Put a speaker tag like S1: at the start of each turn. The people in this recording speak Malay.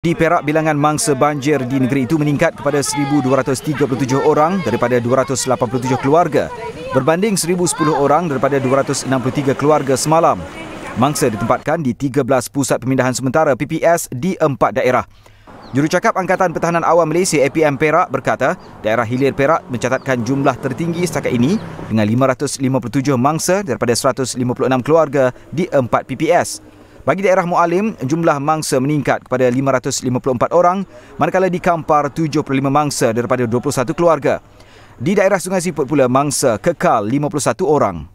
S1: Di Perak, bilangan mangsa banjir di negeri itu meningkat kepada 1,237 orang daripada 287 keluarga berbanding 1,010 orang daripada 263 keluarga semalam. Mangsa ditempatkan di 13 pusat pemindahan sementara PPS di empat daerah. Jurucakap Angkatan Pertahanan Awam Malaysia APM Perak berkata, daerah hilir Perak mencatatkan jumlah tertinggi setakat ini dengan 557 mangsa daripada 156 keluarga di empat PPS. Bagi daerah Mualim, jumlah mangsa meningkat kepada 554 orang, manakala di Kampar 75 mangsa daripada 21 keluarga. Di daerah Sungai Siput pula mangsa kekal 51 orang.